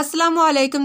असलम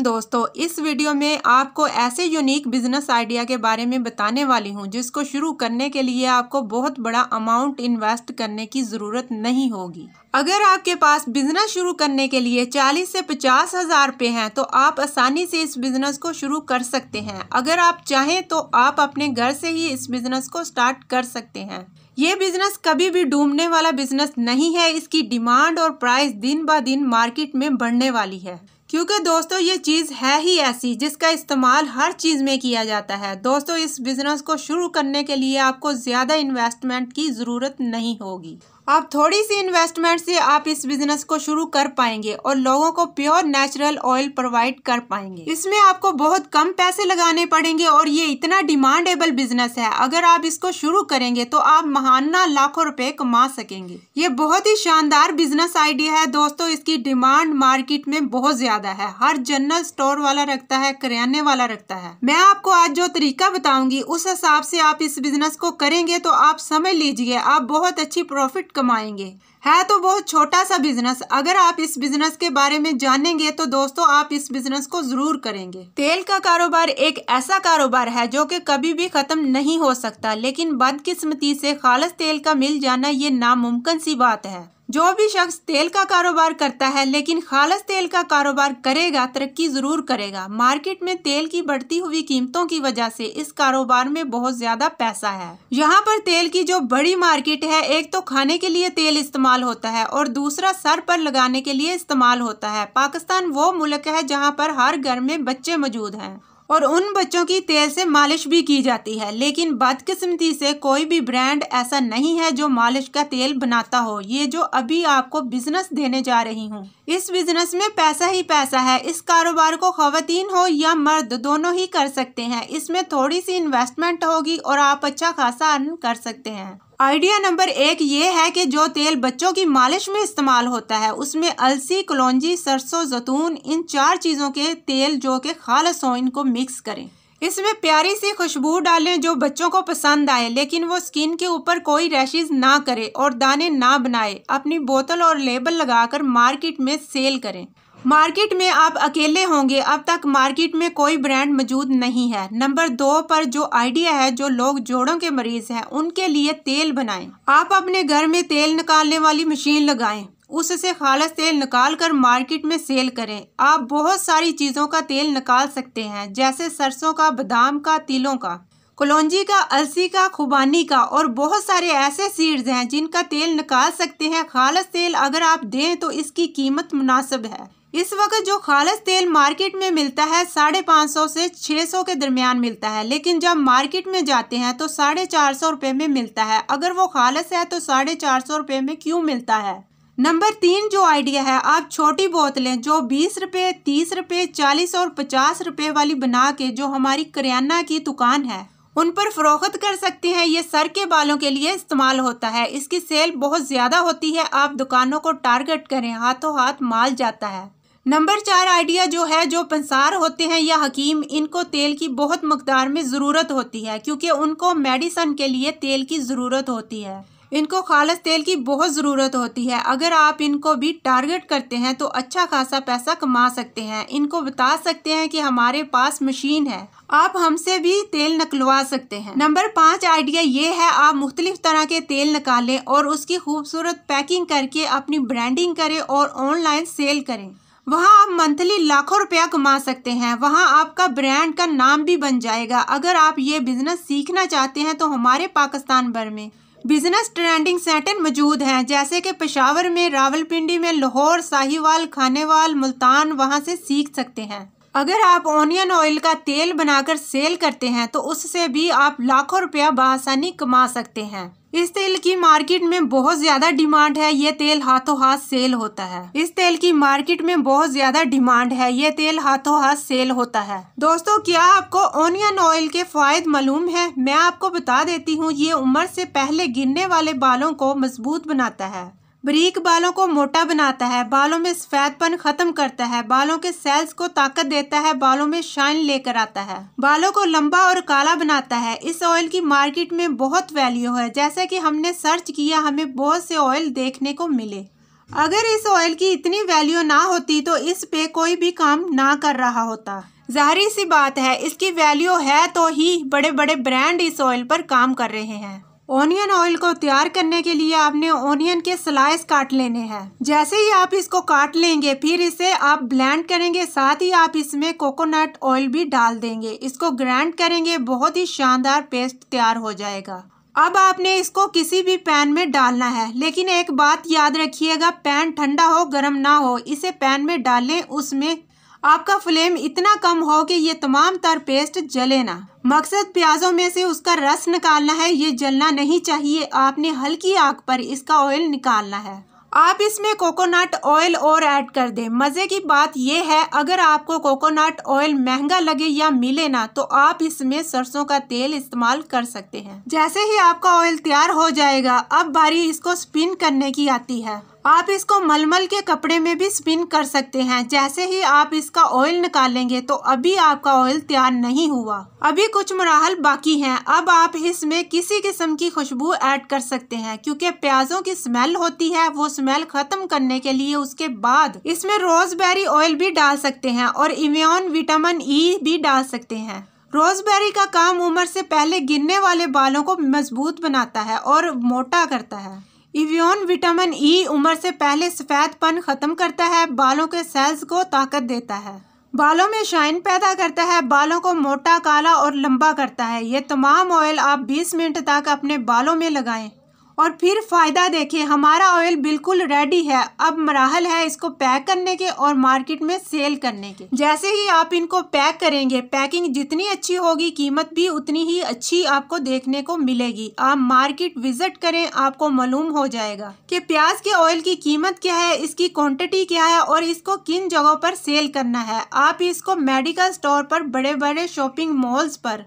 दोस्तों इस वीडियो में आपको ऐसे यूनिक बिज़नेस आइडिया के बारे में बताने वाली हूँ जिसको शुरू करने के लिए आपको बहुत बड़ा अमाउंट इन्वेस्ट करने की ज़रूरत नहीं होगी अगर आपके पास बिज़नेस शुरू करने के लिए 40 से पचास हज़ार रुपये हैं तो आप आसानी से इस बिज़नेस को शुरू कर सकते हैं अगर आप चाहें तो आप अपने घर से ही इस बिज़नेस को स्टार्ट कर सकते हैं ये बिजनेस कभी भी डूबने वाला बिजनेस नहीं है इसकी डिमांड और प्राइस दिन ब दिन मार्केट में बढ़ने वाली है क्योंकि दोस्तों ये चीज़ है ही ऐसी जिसका इस्तेमाल हर चीज़ में किया जाता है दोस्तों इस बिज़नेस को शुरू करने के लिए आपको ज़्यादा इन्वेस्टमेंट की ज़रूरत नहीं होगी आप थोड़ी सी इन्वेस्टमेंट से आप इस बिजनेस को शुरू कर पाएंगे और लोगों को प्योर नेचुरल ऑयल प्रोवाइड कर पाएंगे इसमें आपको बहुत कम पैसे लगाने पड़ेंगे और ये इतना डिमांडेबल बिजनेस है अगर आप इसको शुरू करेंगे तो आप महाना लाखों रुपए कमा सकेंगे ये बहुत ही शानदार बिजनेस आइडिया है दोस्तों इसकी डिमांड मार्केट में बहुत ज्यादा है हर जनरल स्टोर वाला रखता है करियाने वाला रखता है मैं आपको आज जो तरीका बताऊंगी उस हिसाब से आप इस बिजनेस को करेंगे तो आप समझ लीजिए आप बहुत अच्छी प्रॉफिट कमाएंगे है तो बहुत छोटा सा बिजनेस अगर आप इस बिजनेस के बारे में जानेंगे तो दोस्तों आप इस बिजनेस को जरूर करेंगे तेल का कारोबार एक ऐसा कारोबार है जो कि कभी भी खत्म नहीं हो सकता लेकिन बदकिस्मती से खालस तेल का मिल जाना ये नामुमकिन सी बात है जो भी शख्स तेल का कारोबार करता है लेकिन खालस तेल का कारोबार करेगा तरक्की ज़रूर करेगा मार्केट में तेल की बढ़ती हुई कीमतों की वजह से इस कारोबार में बहुत ज़्यादा पैसा है यहाँ पर तेल की जो बड़ी मार्केट है एक तो खाने के लिए तेल इस्तेमाल होता है और दूसरा सर पर लगाने के लिए इस्तेमाल होता है पाकिस्तान वो मुल्क है जहाँ पर हर घर में बच्चे मौजूद हैं और उन बच्चों की तेल से मालिश भी की जाती है लेकिन बदकिस्मती से कोई भी ब्रांड ऐसा नहीं है जो मालिश का तेल बनाता हो ये जो अभी आपको बिजनेस देने जा रही हूँ इस बिजनेस में पैसा ही पैसा है इस कारोबार को खातन हो या मर्द दोनों ही कर सकते हैं इसमें थोड़ी सी इन्वेस्टमेंट होगी और आप अच्छा खासा अर्न कर सकते हैं आइडिया नंबर एक ये है कि जो तेल बच्चों की मालिश में इस्तेमाल होता है उसमें अलसी कलौजी सरसों जतून इन चार चीज़ों के तेल जो कि खालस हों इनको मिक्स करें इसमें प्यारी सी खुशबू डालें जो बच्चों को पसंद आए लेकिन वो स्किन के ऊपर कोई रैशेज ना करे और दाने ना बनाए अपनी बोतल और लेबल लगाकर मार्केट में सेल करें मार्केट में आप अकेले होंगे अब तक मार्केट में कोई ब्रांड मौजूद नहीं है नंबर दो पर जो आइडिया है जो लोग जोड़ों के मरीज हैं उनके लिए तेल बनाएं आप अपने घर में तेल निकालने वाली मशीन लगाएं उससे खालस तेल निकाल कर मार्केट में सेल करें आप बहुत सारी चीज़ों का तेल निकाल सकते हैं जैसे सरसों का बादाम का तिलों का कलौजी का अलसी का खुबानी का और बहुत सारे ऐसे सीड्स हैं जिनका तेल निकाल सकते हैं खालस तेल अगर आप दें तो इसकी कीमत मुनासिब है इस वक्त जो खालस तेल मार्केट में मिलता है साढ़े पाँच सौ से छः सौ के दरमियान मिलता है लेकिन जब मार्केट में जाते हैं तो साढ़े चार सौ रुपये में मिलता है अगर वो खालस है तो साढ़े चार सौ रुपये में क्यों मिलता है नंबर तीन जो आइडिया है आप छोटी बोतलें जो बीस रुपये तीस रुपये चालीस और पचास रुपये वाली बना के जो हमारी करियाना की दुकान है उन पर फरोख्त कर सकते हैं ये सर के बालों के लिए इस्तेमाल होता है इसकी सेल बहुत ज़्यादा होती है आप दुकानों को टारगेट करें हाथों हाथ माल जाता है नंबर चार आइडिया जो है जो पंसार होते हैं या हकीम इनको तेल की बहुत मकदार में ज़रूरत होती है क्योंकि उनको मेडिसन के लिए तेल की ज़रूरत होती है इनको खालस तेल की बहुत ज़रूरत होती है अगर आप इनको भी टारगेट करते हैं तो अच्छा खासा पैसा कमा सकते हैं इनको बता सकते हैं कि हमारे पास मशीन है आप हमसे भी तेल निकलवा सकते हैं नंबर पाँच आइडिया ये है आप मुख्तलिफ तरह के तेल निकालें और उसकी खूबसूरत पैकिंग करके अपनी ब्रांडिंग करें और ऑनलाइन सेल करें वहाँ आप मंथली लाखों रुपया कमा सकते हैं वहाँ आपका ब्रांड का नाम भी बन जाएगा अगर आप ये बिज़नेस सीखना चाहते हैं तो हमारे पाकिस्तान भर में बिजनेस ट्रेंडिंग सेंटर मौजूद हैं जैसे कि पेशावर में रावलपिंडी में लाहौर साहिवाल खानेवाल मुल्तान वहाँ से सीख सकते हैं अगर आप ऑनियन ऑयल का तेल बनाकर सेल करते हैं तो उससे भी आप लाखों रुपया बासानी कमा सकते हैं इस तेल की मार्केट में बहुत ज्यादा डिमांड है ये तेल हाथों हाथ सेल होता है इस तेल की मार्केट में बहुत ज्यादा डिमांड है ये तेल हाथों हाथ सेल होता है दोस्तों क्या आपको ओनियन ऑयल के फायद मालूम है मैं आपको बता देती हूँ ये उम्र से पहले गिरने वाले बालों को मजबूत बनाता है ब्रीक बालों को मोटा बनाता है बालों में सफ़ेदपन ख़त्म करता है बालों के सेल्स को ताकत देता है बालों में शाइन लेकर आता है बालों को लंबा और काला बनाता है इस ऑयल की मार्केट में बहुत वैल्यू है जैसा कि हमने सर्च किया हमें बहुत से ऑयल देखने को मिले अगर इस ऑयल की इतनी वैल्यू ना होती तो इस पे कोई भी काम ना कर रहा होता जाहरी सी बात है इसकी वैल्यू है तो ही बड़े बड़े ब्रांड इस ऑयल पर काम कर रहे हैं ओनियन ऑयल को तैयार करने के लिए आपने ओनियन के स्लाइस काट लेने हैं जैसे ही आप इसको काट लेंगे फिर इसे आप ब्लेंड करेंगे साथ ही आप इसमें कोकोनट ऑयल भी डाल देंगे इसको ग्राइंड करेंगे बहुत ही शानदार पेस्ट तैयार हो जाएगा अब आपने इसको किसी भी पैन में डालना है लेकिन एक बात याद रखिएगा पैन ठंडा हो गर्म ना हो इसे पैन में डालें उसमें आपका फ्लेम इतना कम हो कि ये तमाम तर पेस्ट जले ना मकसद प्याजों में से उसका रस निकालना है ये जलना नहीं चाहिए आपने हल्की आग पर इसका ऑयल निकालना है आप इसमें कोकोनट ऑयल और ऐड कर दें मज़े की बात यह है अगर आपको कोकोनट ऑयल महंगा लगे या मिले ना तो आप इसमें सरसों का तेल इस्तेमाल कर सकते हैं जैसे ही आपका ऑयल तैयार हो जाएगा अब बारी इसको स्पिन करने की आती है आप इसको मलमल के कपड़े में भी स्पिन कर सकते हैं जैसे ही आप इसका ऑयल निकालेंगे तो अभी आपका ऑयल तैयार नहीं हुआ अभी कुछ मराहल बाकी हैं अब आप इसमें किसी किस्म की खुशबू ऐड कर सकते हैं क्योंकि प्याजों की स्मेल होती है वो स्मेल खत्म करने के लिए उसके बाद इसमें रोजबेरी ऑयल भी डाल सकते हैं और इम्यून विटामिन ई भी डाल सकते हैं रोजबेरी का काम उम्र से पहले गिरने वाले बालों को मजबूत बनाता है और मोटा करता है इवियन विटामिन ई उम्र से पहले सफ़ेदपन ख़त्म करता है बालों के सेल्स को ताकत देता है बालों में शाइन पैदा करता है बालों को मोटा काला और लंबा करता है ये तमाम ऑयल आप 20 मिनट तक अपने बालों में लगाएं और फिर फ़ायदा देखें हमारा ऑयल बिल्कुल रेडी है अब मराहल है इसको पैक करने के और मार्केट में सेल करने के जैसे ही आप इनको पैक करेंगे पैकिंग जितनी अच्छी होगी कीमत भी उतनी ही अच्छी आपको देखने को मिलेगी आप मार्केट विजिट करें आपको मालूम हो जाएगा कि प्याज के ऑयल की कीमत क्या है इसकी क्वान्टिटी क्या है और इसको किन जगहों पर सेल करना है आप इसको मेडिकल स्टोर पर बड़े बड़े शॉपिंग मॉल्स पर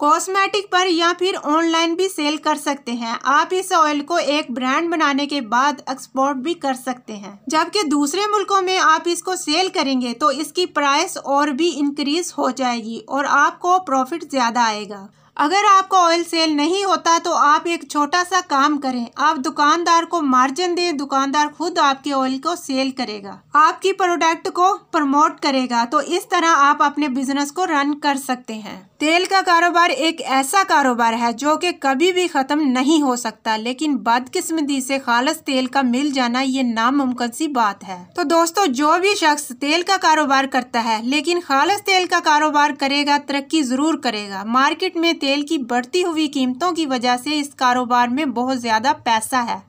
कॉस्मेटिक पर या फिर ऑनलाइन भी सेल कर सकते हैं आप इस ऑयल को एक ब्रांड बनाने के बाद एक्सपोर्ट भी कर सकते हैं जबकि दूसरे मुल्कों में आप इसको सेल करेंगे तो इसकी प्राइस और भी इंक्रीज हो जाएगी और आपको प्रॉफिट ज़्यादा आएगा अगर आपका ऑयल सेल नहीं होता तो आप एक छोटा सा काम करें आप दुकानदार को मार्जिन दें दुकानदार खुद आपके ऑयल को सेल करेगा आपकी प्रोडक्ट को प्रमोट करेगा तो इस तरह आप अपने बिजनेस को रन कर सकते हैं तेल का कारोबार एक ऐसा कारोबार है जो कि कभी भी ख़त्म नहीं हो सकता लेकिन बदकिस्मती से खालस तेल का मिल जाना ये नामुमकिन सी बात है तो दोस्तों जो भी शख्स तेल का कारोबार करता है लेकिन खालस तेल का कारोबार करेगा तरक्की ज़रूर करेगा मार्केट में तेल की बढ़ती हुई कीमतों की वजह से इस कारोबार में बहुत ज़्यादा पैसा है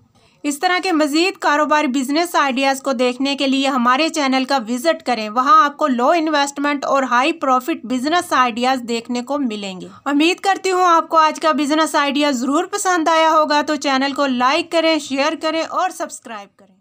इस तरह के मजीद कारोबार बिजनेस आइडियाज़ को देखने के लिए हमारे चैनल का विजिट करें वहाँ आपको लो इन्वेस्टमेंट और हाई प्रॉफिट बिजनेस आइडियाज़ देखने को मिलेंगे उम्मीद करती हूँ आपको आज का बिजनेस आइडिया ज़रूर पसंद आया होगा तो चैनल को लाइक करें शेयर करें और सब्सक्राइब करें